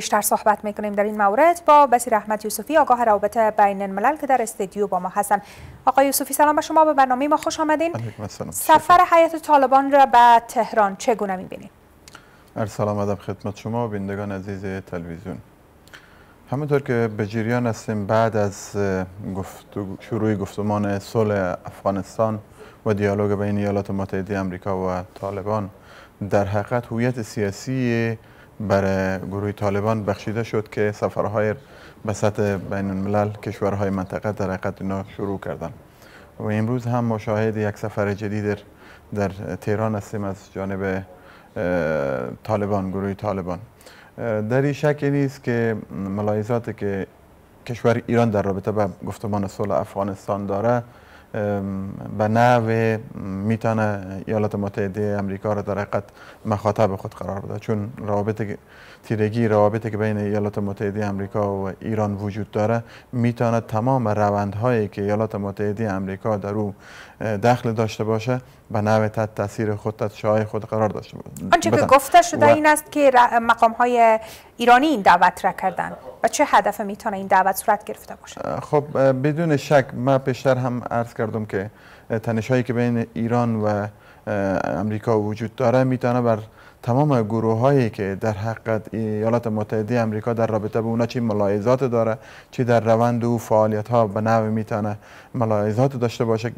بیشتر صحبت میکنیم در این مورد با بسیر احمد یوسفی آگاه روابط بین الملل که در استودیو با ما هستن آقای یوسفی سلام به شما به برنامه ما خوش آمدین سفر حیات طالبان را به تهران چگونه میبینیم؟ سلام ادب خدمت شما و بیندگان عزیز تلویزیون همونطور که به جریان هستیم بعد از گفتو شروع گفتمان صلح افغانستان و دیالوگ بین ایالات متحده آمریکا و طالبان در حقیقت هویت سیاسی برای گروه طالبان بخشیده شد که سفرهای به سطح بین الملل کشورهای منطقه در حقیقت اینا شروع کردن و امروز هم ما یک سفر جدید در, تهران هستیم از جانب طالبان گروه طالبان در این شکلی نیست که ملاحظاتی که کشور ایران در رابطه با گفتمان صلح افغانستان داره به نوع میتونه ایالات متحده امریکا را در حقیقت مخاطب خود قرار بده چون روابط تیرگی روابطی که بین ایالات متحده امریکا و ایران وجود داره میتونه تمام روندهایی که ایالات متحده امریکا در او دخل داشته باشه به نوع تاثیر خود شاه خود قرار داشته بود آنچه که گفته شده این است که مقام های ایرانی این دعوت را کردن و چه هدف میتونه این دعوت صورت گرفته باشه خب بدون شک من پیشتر هم عرض کردم که تنش هایی که بین ایران و امریکا وجود داره میتونه بر تمام گروه هایی که در حقیقت ایالات متحده امریکا در رابطه به اونا چی ملاحظات داره چی در روند و فعالیت ها به نوع میتونه ملاحظات داشته باشه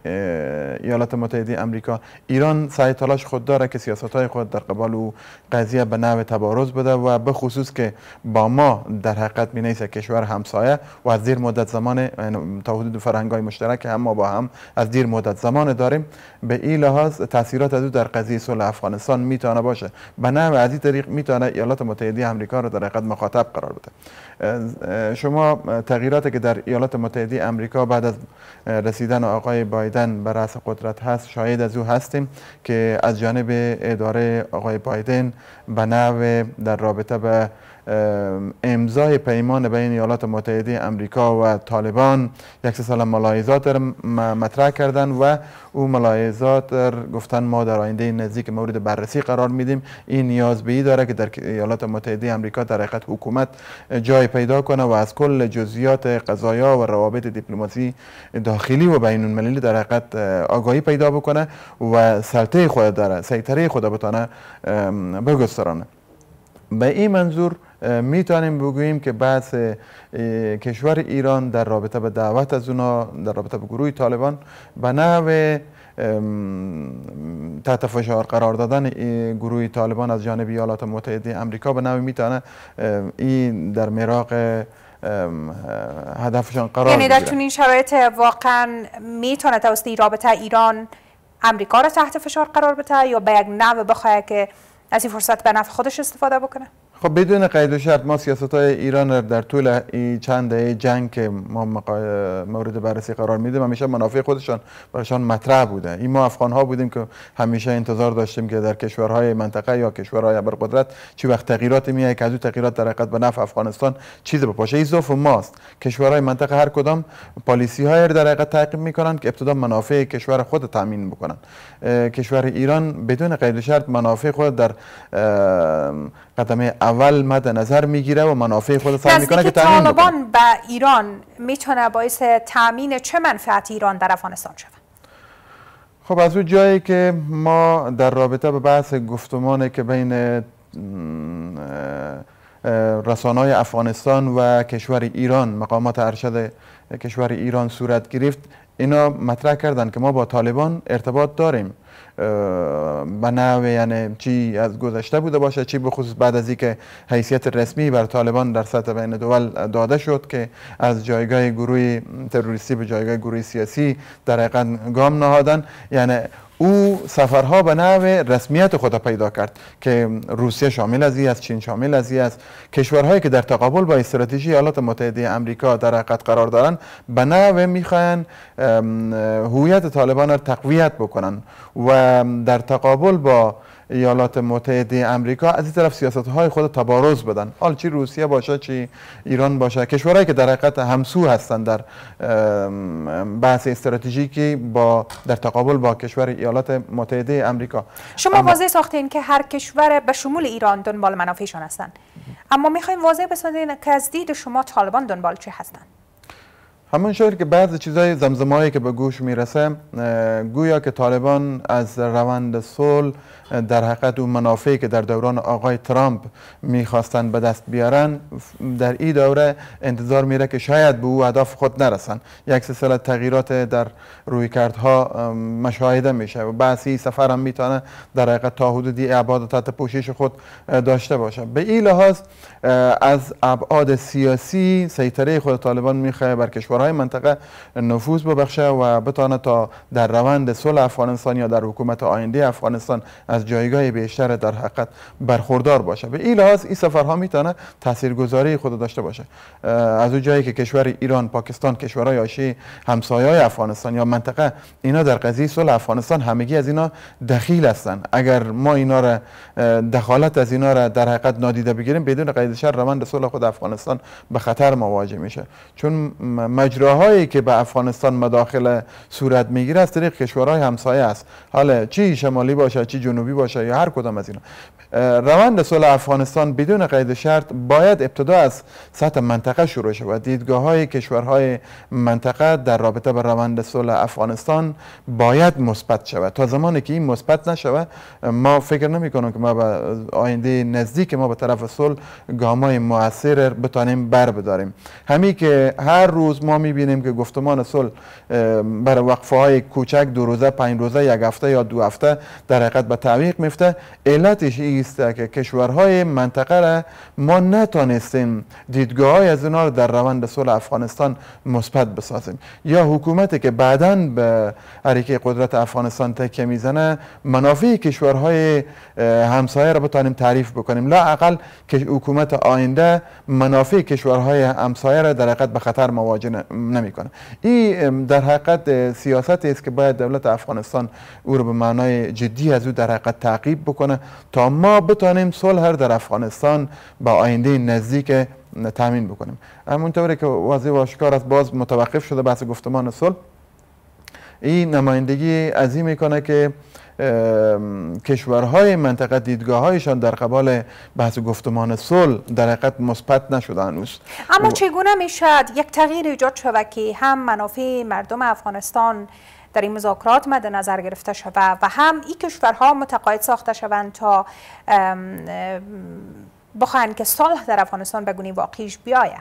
ایالات متحده امریکا ایران سعی تلاش خود داره که سیاست های خود در قبال او قضیه به نوع تبارز بده و به خصوص که با ما در حقیقت می نیست کشور همسایه و از دیر مدت زمان یعنی تا حدود فرهنگ های مشترک هم ما با هم از دیر مدت زمان داریم به این لحاظ تاثیرات از او در قضیه صلح افغانستان میتونه باشه به نوع از این طریق میتونه ایالات متحده آمریکا رو در حقیقت مخاطب قرار بده شما تغییراتی که در ایالات متحده آمریکا بعد از رسیدن آقای بایدن به رأس قدرت هست شاید از او هستیم که از جانب اداره آقای بایدن به نوع در رابطه به امضای پیمان بین ایالات متحده امریکا و طالبان یک سال ملاحظات مطرح کردن و او ملاحظات گفتن ما در آینده نزدیک مورد بررسی قرار میدیم این نیاز به ای داره که در ایالات متحده امریکا در حقیقت حکومت جای پیدا کنه و از کل جزئیات قضایا و روابط دیپلماسی داخلی و بین المللی در حقیقت آگاهی پیدا بکنه و سلطه خود داره سیطره خود بتانه بگسترانه به این منظور میتونیم بگوییم که بحث کشور ایران در رابطه به دعوت از اونا در رابطه به گروه طالبان به نحو تحت فشار قرار دادن گروه طالبان از جانب ایالات متحده امریکا به نوع میتونه این در میراق هدفشان قرار یعنی در چون این شرایط واقعا میتونه توسط رابطه ایران امریکا را تحت فشار قرار بده یا به یک نوع بخواه که از این فرصت به نفع خودش استفاده بکنه خب بدون قید و شرط ما سیاست های ایران در طول این چند دهه جنگ که ما مورد بررسی قرار میدیم همیشه منافع خودشان برایشان مطرح بوده این ما افغان ها بودیم که همیشه انتظار داشتیم که در کشورهای منطقه یا کشورهای ابرقدرت چی وقت تغییرات میاد که از تغییرات در به نفع افغانستان چیز بپاشه پاشه ظرف ماست کشورهای منطقه هر کدام پالیسی های در حقیقت تعقیب میکنن که ابتدا منافع کشور خود تامین بکنن کشور ایران بدون قید و شرط منافع خود در قدمه اول مد نظر میگیره و منافع خود سعی میکنه که تامین طالبان و ایران میتونه باعث تامین چه منفعت ایران در افغانستان شود خب از اون جایی که ما در رابطه به بحث گفتمانی که بین رسانای افغانستان و کشور ایران مقامات ارشد کشور ایران صورت گرفت اینا مطرح کردن که ما با طالبان ارتباط داریم به یعنی چی از گذشته بوده باشه چی به بعد از اینکه حیثیت رسمی بر طالبان در سطح بین دول داده شد که از جایگاه گروه تروریستی به جایگاه گروه سیاسی در حقیقت گام نهادن یعنی او سفرها به نوع رسمیت خود پیدا کرد که روسیه شامل از است چین شامل از است کشورهایی که در تقابل با استراتژی ایالات متحده آمریکا در حقیقت قرار دارند به نوع میخواین هویت طالبان را تقویت بکنن و در تقابل با ایالات متحده امریکا از این طرف سیاست های خود تبارز بدن حال چی روسیه باشه چی ایران باشه کشورهایی که در حقیقت همسو هستند در بحث استراتژیکی با در تقابل با کشور ایالات متحده امریکا شما واضح ساختین که هر کشور به شمول ایران دنبال منافعشان هستند اما میخوایم واضح بسازین که از دید شما طالبان دنبال چه هستند همون که بعض چیزای زمزمایی که به گوش میرسه گویا که طالبان از روند صلح در حقیقت اون منافعی که در دوران آقای ترامپ میخواستن به دست بیارن در این دوره انتظار میره که شاید به او هدف خود نرسن یک سلسله تغییرات در روی کردها مشاهده میشه و بعضی سفر هم میتونه در حقیقت تا حدودی ابعاد تحت پوشش خود داشته باشه به این لحاظ از ابعاد سیاسی سیطره خود طالبان میخواه بر کشورهای منطقه نفوذ ببخشه و بتانه تا در روند صلح افغانستان یا در حکومت آینده افغانستان از جایگاه بیشتر در حقیقت برخوردار باشه به این لحاظ این سفرها میتونه تاثیرگذاری خود داشته باشه از اون جایی که کشور ایران پاکستان کشورهای آشی های افغانستان یا منطقه اینا در قضیه صلح افغانستان همگی از اینا دخیل هستن اگر ما اینا را دخالت از اینا را در حقیقت نادیده بگیریم بدون قید شر روند صلح خود افغانستان به خطر مواجه میشه چون مجراهایی که به افغانستان مداخله صورت میگیره از طریق کشورهای همسایه است حالا چی شمالی باشه چی جنوبی باشه یا هر کدام از اینا روند صلح افغانستان بدون قید شرط باید ابتدا از سطح منطقه شروع شود دیدگاه های کشورهای منطقه در رابطه با روند صلح افغانستان باید مثبت شود تا زمانی که این مثبت نشود ما فکر نمی کنم که ما به آینده نزدیک ما به طرف صلح های موثر بتانیم بر بداریم همین که هر روز ما میبینیم که گفتمان صلح بر وقفه های کوچک دو روزه پنج روزه یک هفته یا دو هفته در حقیقت به تعویق میفته علتش است که کشورهای منطقه را ما نتانستیم دیدگاه های از اینا رو در روند صلح افغانستان مثبت بسازیم یا حکومتی که بعدا به حرکه قدرت افغانستان تکیه میزنه منافع کشورهای همسایه را بتانیم تعریف بکنیم لا اقل که حکومت آینده منافع کشورهای همسایه را در حقیقت به خطر مواجه نمیکنه این در حقیقت سیاست است که باید دولت افغانستان او به معنای جدی از او در قد تعقیب بکنه تا ما بتانیم صلح هر در افغانستان با آینده نزدیک تامین بکنیم همونطوری که واضح و آشکار است باز متوقف شده بحث گفتمان صلح این نمایندگی عظیم میکنه که کشورهای منطقه دیدگاه هایشان در قبال بحث گفتمان صلح در حقیقت مثبت نشده هنوز اما چگونه میشد یک تغییر ایجاد شود که هم منافع مردم افغانستان در این مذاکرات مد نظر گرفته شود و هم این کشورها متقاعد ساخته شوند تا بخواهن که صلح در افغانستان بگونی واقعیش بیایه.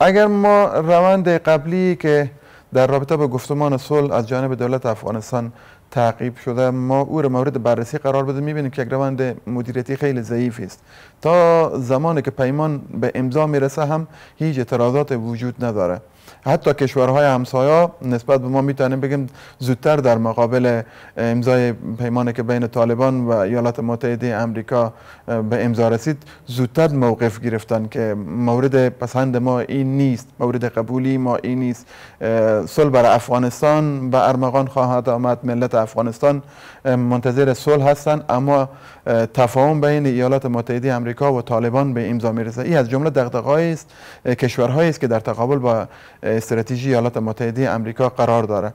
اگر ما روند قبلی که در رابطه با گفتمان صلح از جانب دولت افغانستان تعقیب شده ما او مورد بررسی قرار بده میبینیم که یک روند مدیریتی خیلی ضعیف است تا زمانی که پیمان به امضا میرسه هم هیچ اعتراضات وجود نداره حتی کشورهای همسایا نسبت به ما میتونیم بگیم زودتر در مقابل امضای پیمان که بین طالبان و ایالات متحده آمریکا به امضا رسید زودتر موقف گرفتن که مورد پسند ما این نیست مورد قبولی ما این نیست صلح بر افغانستان به ارمغان خواهد آمد ملت افغانستان منتظر صلح هستند اما تفاهم بین ایالات متحده آمریکا و طالبان به امضا میرسه این از جمله دغدغه‌ای است کشورهایی است که در تقابل با استراتژی ایالات متحده آمریکا قرار داره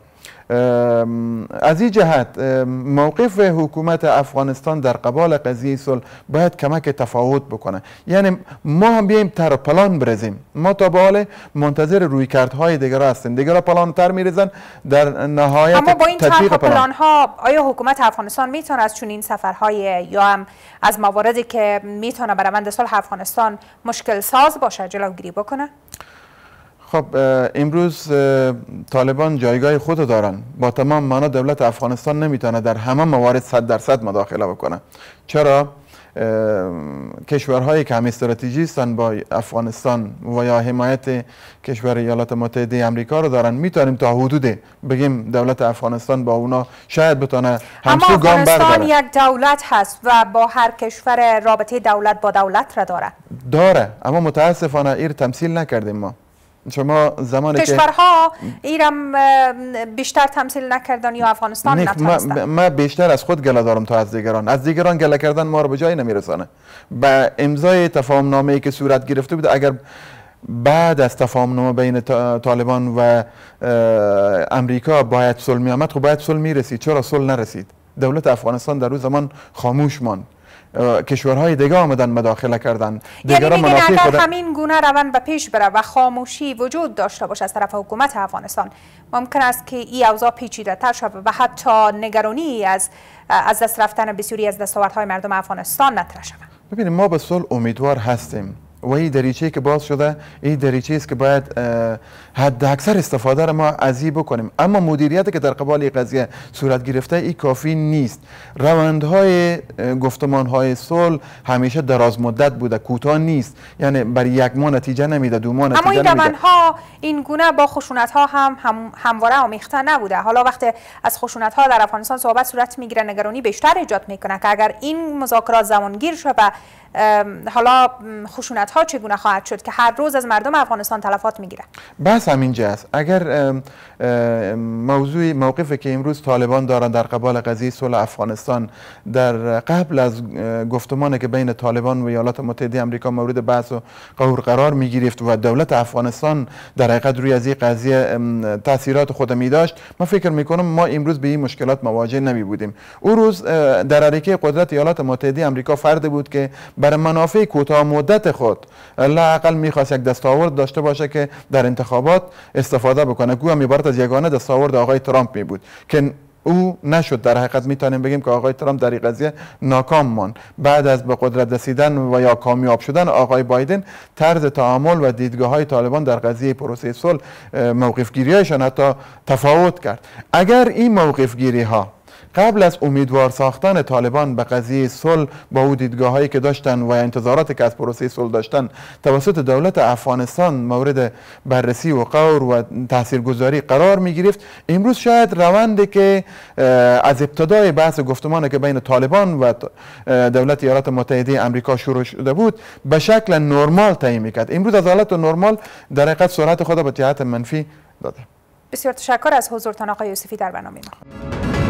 از این جهت موقف حکومت افغانستان در قبال قضیه صلح باید کمک تفاوت بکنه یعنی ما هم بیایم تر پلان برزیم ما تا به حال منتظر کردهای دیگر هستیم دیگر پلان تر میرزن در نهایت اما با این تر پلان ها آیا حکومت افغانستان میتونه از چنین سفرهای یا هم از مواردی که میتونه برای روند صلح افغانستان مشکل ساز باشه جلوگیری بکنه خب امروز طالبان جایگاه خود دارن با تمام معنا دولت افغانستان نمیتونه در همه موارد صد درصد مداخله بکنه چرا کشورهایی که هم استراتژی با افغانستان و یا حمایت کشور ایالات متحده امریکا رو دارن میتونیم تا حدود بگیم دولت افغانستان با اونا شاید بتونه همسو گام افغانستان یک دولت هست و با هر کشور رابطه دولت با دولت را داره داره اما متاسفانه ایر تمثیل نکردیم ما شما زمانی کشورها ایرم بیشتر تمثیل نکردن یا افغانستان نه، ما بیشتر از خود گله دارم تا از دیگران از دیگران گله کردن ما رو به جایی نمیرسانه به امضای تفاهم نامه ای که صورت گرفته بود اگر بعد از تفاهم نامه بین طالبان و امریکا باید صلح می آمد خب باید صلح می رسید چرا صلح نرسید دولت افغانستان در روز زمان خاموش ماند کشورهای دیگه آمدن مداخله کردن یعنی دیگران یعنی همین گونه روند به پیش بره و خاموشی وجود داشته باشه از طرف حکومت افغانستان ممکن است که این اوضاع پیچیده تر شود و حتی نگرانی از از دست رفتن بسیاری از دستاوردهای مردم افغانستان مطرح شود ببینیم ما به صلح امیدوار هستیم و این دریچه که باز شده این دریچه است که باید حد اکثر استفاده را ما از بکنیم اما مدیریتی که در قبال قضیه صورت گرفته ای کافی نیست روندهای گفتمانهای صلح همیشه دراز مدت بوده کوتاه نیست یعنی برای یک ماه نتیجه نمیده دو ماه نتیجه اما این این گونه با خشونت ها هم, هم همواره آمیخته نبوده حالا وقتی از خشونت ها در افغانستان صحبت صورت میگیره نگرانی بیشتر ایجاد میکنه که اگر این مذاکرات زمانگیر شد و حالا خشونت ها چگونه خواهد شد که هر روز از مردم افغانستان تلفات میگیره همین اگر موضوع موقفی که امروز طالبان دارند در قبال قضیه صلح افغانستان در قبل از گفتمان که بین طالبان و ایالات متحده آمریکا مورد بحث و قهور قرار می گرفت و دولت افغانستان در حقیقت روی از این قضیه تاثیرات خود می داشت من فکر می کنم ما امروز به این مشکلات مواجه نمی بودیم او روز در حرکه قدرت ایالات متحده آمریکا فرد بود که بر منافع کوتاه مدت خود لاقل میخواست یک دستاورد داشته باشه که در انتخابات استفاده بکنه گویا عبارت از یگانه دستاورد آقای ترامپ می بود که او نشد در حقیقت میتونیم بگیم که آقای ترامپ در این قضیه ناکام مان. بعد از به قدرت رسیدن و یا کامیاب شدن آقای بایدن طرز تعامل و دیدگاه های طالبان در قضیه پروسه صلح موقف گیریشان حتی تفاوت کرد اگر این موقف گیری ها قبل از امیدوار ساختن طالبان به قضیه صلح با او دیدگاه هایی که داشتن و انتظاراتی که از پروسه صلح داشتن توسط دولت افغانستان مورد بررسی و قور و تاثیرگذاری قرار می گرفت امروز شاید روندی که از ابتدای بحث گفتمان که بین طالبان و دولت ایالات متحده آمریکا شروع شده بود به شکل نرمال تعیین میکرد امروز از حالت نرمال در حقیقت سرعت خود به جهت منفی داده بسیار تشکر از حضورتان آقای یوسفی در برنامه ما